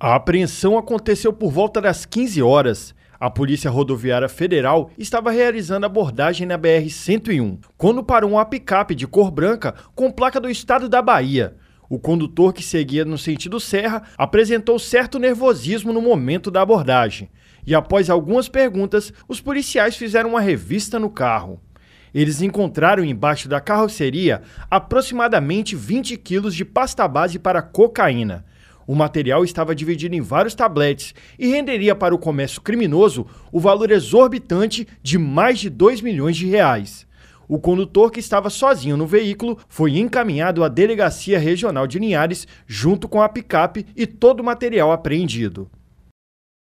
A apreensão aconteceu por volta das 15 horas. A Polícia Rodoviária Federal estava realizando abordagem na BR-101, quando parou um picape de cor branca com placa do estado da Bahia. O condutor que seguia no sentido serra apresentou certo nervosismo no momento da abordagem. E após algumas perguntas, os policiais fizeram uma revista no carro. Eles encontraram embaixo da carroceria aproximadamente 20 quilos de pasta base para cocaína. O material estava dividido em vários tabletes e renderia para o comércio criminoso o valor exorbitante de mais de 2 milhões de reais. O condutor, que estava sozinho no veículo, foi encaminhado à Delegacia Regional de Linhares junto com a picape e todo o material apreendido.